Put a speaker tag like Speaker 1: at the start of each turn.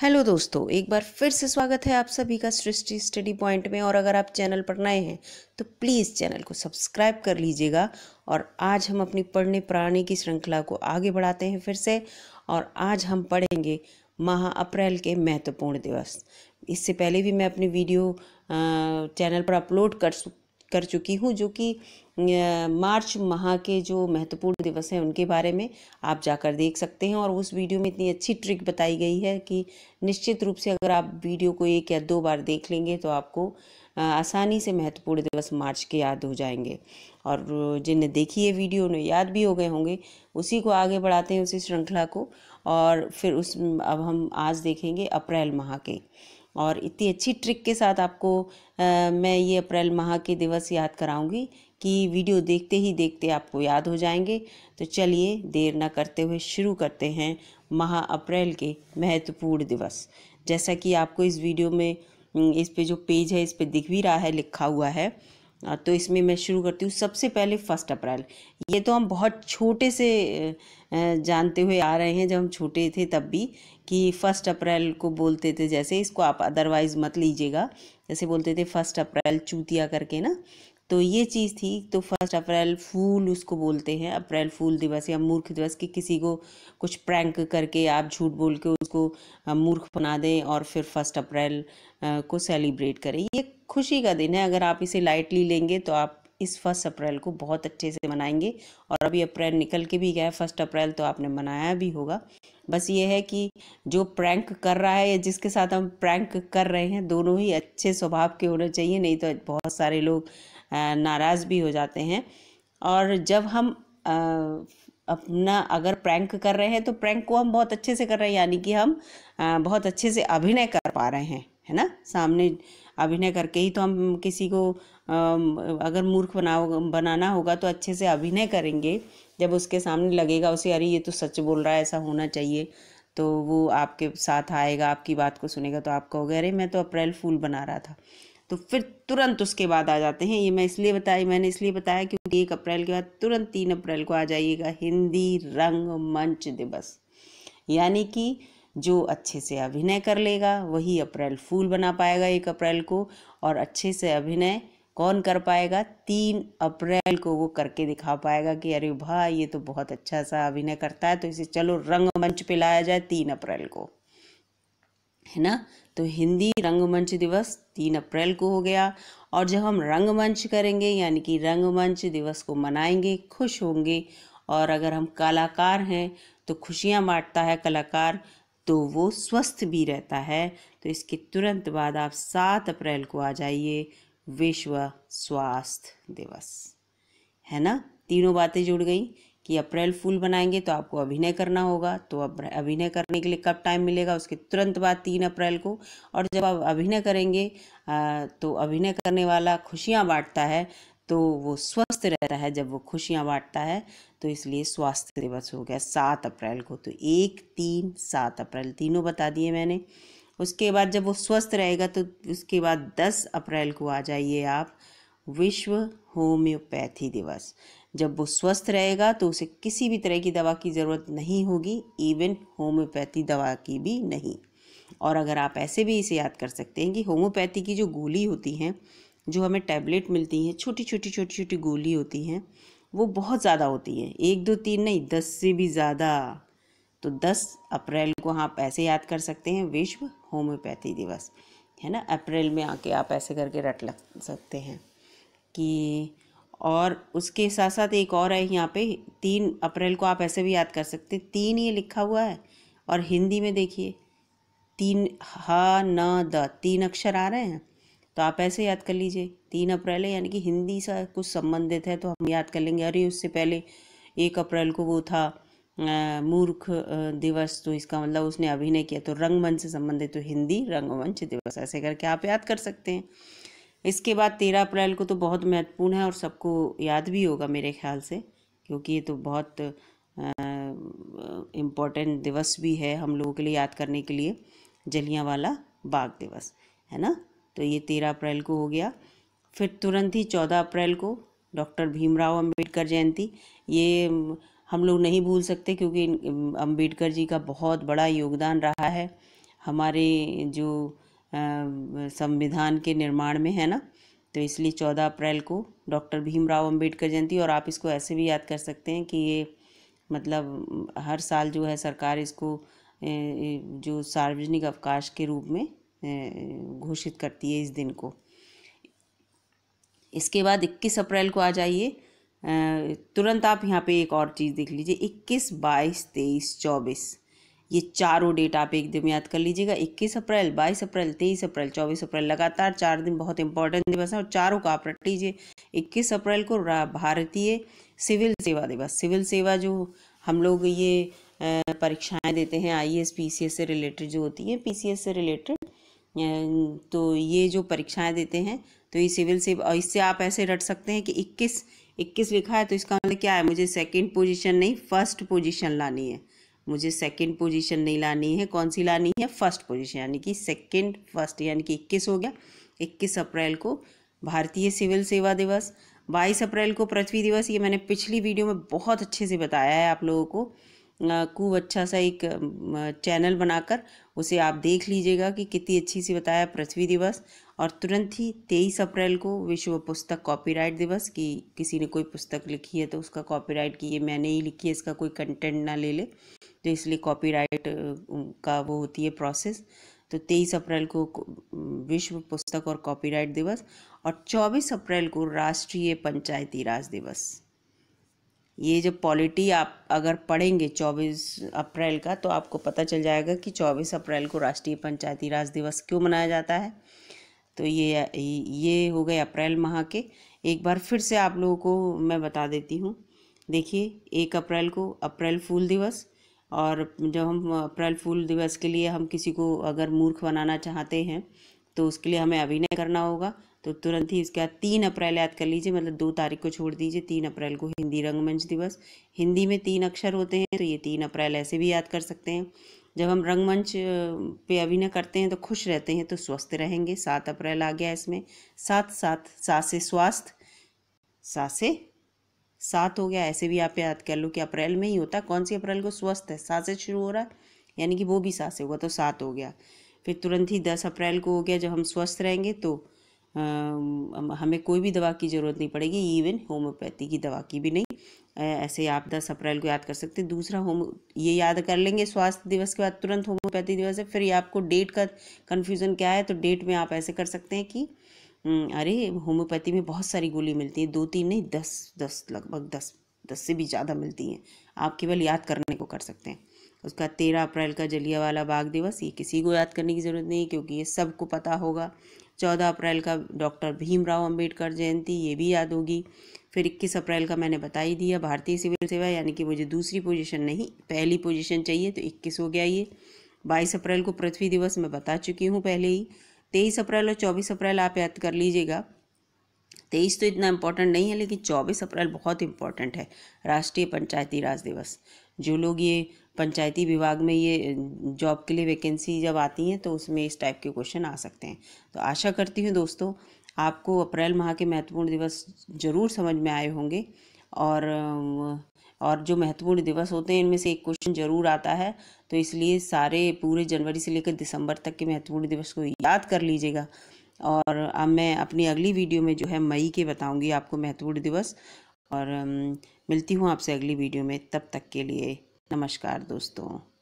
Speaker 1: hello दोस्तों एक बार फिर से स्वागत है आप सभी का सृष्टि स्टडी पॉइंट में और अगर आप चैनल पर नए हैं तो प्लीज़ चैनल को सब्सक्राइब कर लीजिएगा और आज हम अपनी पढ़ने पढ़ाने की श्रृंखला को आगे बढ़ाते हैं फिर से और आज हम पढ़ेंगे माह अप्रैल के महत्वपूर्ण दिवस इससे पहले भी मैं अपनी वीडियो चैनल पर अपलोड कर कर चुकी हूँ जो कि मार्च माह के जो महत्वपूर्ण दिवस हैं उनके बारे में आप जाकर देख सकते हैं और उस वीडियो में इतनी अच्छी ट्रिक बताई गई है कि निश्चित रूप से अगर आप वीडियो को एक या दो बार देख लेंगे तो आपको आसानी से महत्वपूर्ण दिवस मार्च के याद हो जाएंगे और जिन्हें देखी है वीडियो उन्हें याद भी हो गए होंगे उसी को आगे बढ़ाते हैं उसी श्रृंखला को और फिर उस अब हम आज देखेंगे अप्रैल माह के और इतनी अच्छी ट्रिक के साथ आपको आ, मैं ये अप्रैल माह के दिवस याद कराऊंगी कि वीडियो देखते ही देखते आपको याद हो जाएंगे तो चलिए देर ना करते हुए शुरू करते हैं माह अप्रैल के महत्वपूर्ण दिवस जैसा कि आपको इस वीडियो में इस पे जो पेज है इस पे दिख भी रहा है लिखा हुआ है तो इसमें मैं शुरू करती हूँ सबसे पहले फर्स्ट अप्रैल ये तो हम बहुत छोटे से जानते हुए आ रहे हैं जब हम छोटे थे तब भी कि फ़र्स्ट अप्रैल को बोलते थे जैसे इसको आप अदरवाइज़ मत लीजिएगा जैसे बोलते थे फर्स्ट अप्रैल चूतिया करके ना तो ये चीज़ थी तो फर्स्ट अप्रैल फूल उसको बोलते हैं अप्रैल फूल दिवस या मूर्ख दिवस कि किसी को कुछ प्रैंक करके आप झूठ बोल के उसको मूर्ख बना दें और फिर फर्स्ट अप्रैल को सेलिब्रेट करें ये खुशी का दिन है अगर आप इसे लाइटली लेंगे तो आप इस फर्स्ट अप्रैल को बहुत अच्छे से मनाएंगे और अभी अप्रैल निकल के भी गया है फर्स्ट अप्रैल तो आपने मनाया भी होगा बस ये है कि जो प्रैंक कर रहा है या जिसके साथ हम प्रैंक कर रहे हैं दोनों ही अच्छे स्वभाव के होने चाहिए नहीं तो बहुत सारे लोग नाराज़ भी हो जाते हैं और जब हम अपना अगर प्रैंक कर रहे हैं तो प्रैंक को हम बहुत अच्छे से कर रहे हैं यानी कि हम बहुत अच्छे से अभिनय कर पा रहे हैं है ना सामने अभिनय करके ही तो हम किसी को अगर मूर्ख बना बनाना होगा तो अच्छे से अभिनय करेंगे जब उसके सामने लगेगा उसे अरे ये तो सच बोल रहा है ऐसा होना चाहिए तो वो आपके साथ आएगा आपकी बात को सुनेगा तो आप कहोगे अरे मैं तो अप्रैल फूल बना रहा था तो फिर तुरंत उसके बाद आ जाते हैं ये मैं इसलिए बताई मैंने इसलिए बताया क्योंकि एक अप्रैल के बाद तुरंत तीन अप्रैल को आ जाइएगा हिंदी रंग मंच दिवस यानी कि जो अच्छे से अभिनय कर लेगा वही अप्रैल फूल बना पाएगा एक अप्रैल को और अच्छे से अभिनय कौन कर पाएगा तीन अप्रैल को वो करके दिखा पाएगा कि अरे भाई ये तो बहुत अच्छा सा अभिनय करता है तो इसे चलो रंगमंच पे लाया जाए तीन अप्रैल को है ना तो हिंदी रंगमंच दिवस तीन अप्रैल को हो गया और जब हम रंगमंच करेंगे यानी कि रंगमंच दिवस को मनाएंगे खुश होंगे और अगर हम कलाकार हैं तो खुशियाँ बांटता है कलाकार तो वो स्वस्थ भी रहता है तो इसके तुरंत बाद आप सात अप्रैल को आ जाइए विश्व स्वास्थ्य दिवस है ना तीनों बातें जुड़ गई कि अप्रैल फूल बनाएंगे तो आपको अभिनय करना होगा तो अभिनय करने के लिए कब टाइम मिलेगा उसके तुरंत बाद तीन अप्रैल को और जब आप अभिनय करेंगे तो अभिनय करने वाला खुशियाँ बांटता है तो वो स्वस्थ रहता है जब वो खुशियाँ बांटता है तो इसलिए स्वास्थ्य दिवस हो गया सात अप्रैल को तो एक तीन सात अप्रैल तीनों बता दिए मैंने उसके बाद जब वो स्वस्थ रहेगा तो उसके बाद दस अप्रैल को आ जाइए आप विश्व होम्योपैथी दिवस जब वो स्वस्थ रहेगा तो उसे किसी भी तरह की दवा की ज़रूरत नहीं होगी इवन होम्योपैथी दवा की भी नहीं और अगर आप ऐसे भी इसे याद कर सकते हैं कि होम्योपैथी की जो गोली होती हैं जो हमें टैबलेट मिलती हैं छोटी छोटी छोटी छोटी गोली होती हैं वो बहुत ज़्यादा होती हैं एक दो तीन नहीं दस से भी ज़्यादा तो दस अप्रैल को आप ऐसे याद कर सकते हैं विश्व होम्योपैथी दिवस है ना अप्रैल में आके आप ऐसे करके रट लग सकते हैं कि और उसके साथ साथ एक और है यहाँ पे तीन अप्रैल को आप ऐसे भी याद कर सकते हैं तीन ये लिखा हुआ है और हिंदी में देखिए तीन ह न द तीन अक्षर आ रहे हैं तो आप ऐसे याद कर लीजिए तीन अप्रैल है यानी कि हिंदी से कुछ संबंधित है तो हम याद कर लेंगे अरे उससे पहले एक अप्रैल को वो था मूर्ख दिवस तो इसका मतलब उसने अभिनय किया तो रंगमंच से संबंधित तो हिंदी रंगमंच दिवस ऐसे करके आप याद कर सकते हैं इसके बाद तेरह अप्रैल को तो बहुत महत्वपूर्ण है और सबको याद भी होगा मेरे ख्याल से क्योंकि ये तो बहुत इम्पोर्टेंट दिवस भी है हम लोगों के लिए याद करने के लिए जलियाँ वाला बाग दिवस है ना तो ये तेरह अप्रैल को हो गया फिर तुरंत ही चौदह अप्रैल को डॉक्टर भीमराव अंबेडकर जयंती ये हम लोग नहीं भूल सकते क्योंकि अंबेडकर जी का बहुत बड़ा योगदान रहा है हमारे जो संविधान के निर्माण में है ना तो इसलिए चौदह अप्रैल को डॉक्टर भीमराव अंबेडकर जयंती और आप इसको ऐसे भी याद कर सकते हैं कि ये मतलब हर साल जो है सरकार इसको जो सार्वजनिक अवकाश के रूप में घोषित करती है इस दिन को इसके बाद 21 अप्रैल को आ जाइए तुरंत आप यहाँ पे एक और चीज़ देख लीजिए 21, 22, 23, 24 ये चारों डेट आप एक दिन याद कर लीजिएगा 21 अप्रैल 22 अप्रैल 23 अप्रैल 24 अप्रैल लगातार चार दिन बहुत इंपॉर्टेंट दिवस है और चारों को आप रख लीजिए 21 अप्रैल को भारतीय सिविल सेवा दिवस सिविल सेवा जो हम लोग ये परीक्षाएं देते हैं I S P C S से रिलेटेड जो होती है पी सी एस से रिलेटेड तो ये जो परीक्षाएं देते हैं तो ये सिविल सेवा और इससे आप ऐसे रट सकते हैं कि इक्कीस इक्कीस लिखा है तो इसका मतलब क्या है मुझे सेकेंड पोजिशन नहीं फर्स्ट पोजिशन लानी है मुझे सेकंड पोजीशन नहीं लानी है कौन सी लानी है फर्स्ट पोजीशन यानी कि सेकंड फर्स्ट यानी कि इक्कीस हो गया इक्कीस अप्रैल को भारतीय सिविल सेवा दिवस बाईस अप्रैल को पृथ्वी दिवस ये मैंने पिछली वीडियो में बहुत अच्छे से बताया है आप लोगों को खूब अच्छा सा एक चैनल बनाकर उसे आप देख लीजिएगा कि कितनी अच्छी सी बताया पृथ्वी दिवस और तुरंत ही तेईस अप्रैल को विश्व पुस्तक कॉपीराइट दिवस कि किसी ने कोई पुस्तक लिखी है तो उसका कॉपीराइट की ये मैंने ही लिखी है इसका कोई कंटेंट ना ले ले तो इसलिए कॉपीराइट का वो होती है प्रोसेस तो तेईस अप्रैल को विश्व पुस्तक और कॉपीराइट दिवस और चौबीस अप्रैल को राष्ट्रीय पंचायती राज दिवस ये जब पॉलिटी आप अगर पढ़ेंगे चौबीस अप्रैल का तो आपको पता चल जाएगा कि चौबीस अप्रैल को राष्ट्रीय पंचायती राज दिवस क्यों मनाया जाता है तो ये ये हो गए अप्रैल माह के एक बार फिर से आप लोगों को मैं बता देती हूँ देखिए एक अप्रैल को अप्रैल फूल दिवस और जब हम अप्रैल फूल दिवस के लिए हम किसी को अगर मूर्ख बनाना चाहते हैं तो उसके लिए हमें अभिनय करना होगा तो तुरंत ही इसके बाद तीन अप्रैल याद कर लीजिए मतलब दो तारीख को छोड़ दीजिए तीन अप्रैल को हिंदी रंगमंच दिवस हिंदी में तीन अक्षर होते हैं तो ये तीन अप्रैल ऐसे भी याद कर सकते हैं जब हम रंगमंच पे अभिनय करते हैं तो खुश रहते हैं तो स्वस्थ रहेंगे सात अप्रैल आ गया इसमें साथ साथ से स्वास्थ्य सा से सात हो गया ऐसे भी आप याद कर लो कि अप्रैल में ही होता कौन सी अप्रैल को स्वस्थ है सा से शुरू हो रहा है यानी कि वो भी सा से होगा तो सात हो गया फिर तुरंत ही दस अप्रैल को हो गया जब हम स्वस्थ रहेंगे तो आ, हमें कोई भी दवा की ज़रूरत नहीं पड़ेगी इवन होम्योपैथी की दवा की भी नहीं ऐसे आप दस अप्रैल को याद कर सकते हैं दूसरा होम ये याद कर लेंगे स्वास्थ्य दिवस के बाद तुरंत होम्योपैथी दिवस है फिर ये आपको डेट का कन्फ्यूज़न क्या है तो डेट में आप ऐसे कर सकते हैं कि हम्म, अरे होम्योपैथी में बहुत सारी गोली मिलती है दो तीन नहीं दस दस लगभग दस दस से भी ज़्यादा मिलती हैं आप केवल याद करने को कर सकते हैं उसका तेरह अप्रैल का जलिया वाला बाग दिवस ये किसी को याद करने की ज़रूरत नहीं क्योंकि ये सबको पता होगा चौदह अप्रैल का डॉक्टर भीमराव अंबेडकर जयंती ये भी याद होगी फिर 21 अप्रैल का मैंने बता ही दिया भारतीय सिविल सेवा यानी कि मुझे दूसरी पोजीशन नहीं पहली पोजीशन चाहिए तो 21 हो गया ये 22 अप्रैल को पृथ्वी दिवस मैं बता चुकी हूँ पहले ही 23 अप्रैल और 24 अप्रैल आप याद कर लीजिएगा तेईस तो इतना इम्पोर्टेंट नहीं है लेकिन चौबीस अप्रैल बहुत इम्पोर्टेंट है राष्ट्रीय पंचायती राज दिवस जो लोग ये पंचायती विभाग में ये जॉब के लिए वैकेंसी जब आती हैं तो उसमें इस टाइप के क्वेश्चन आ सकते हैं तो आशा करती हूँ दोस्तों आपको अप्रैल माह के महत्वपूर्ण दिवस जरूर समझ में आए होंगे और और जो महत्वपूर्ण दिवस होते हैं इनमें से एक क्वेश्चन जरूर आता है तो इसलिए सारे पूरे जनवरी से लेकर दिसंबर तक के महत्वपूर्ण दिवस को याद कर लीजिएगा और अब मैं अपनी अगली वीडियो में जो है मई के बताऊंगी आपको महत्वपूर्ण दिवस और मिलती हूँ आपसे अगली वीडियो में तब तक के लिए नमस्कार दोस्तों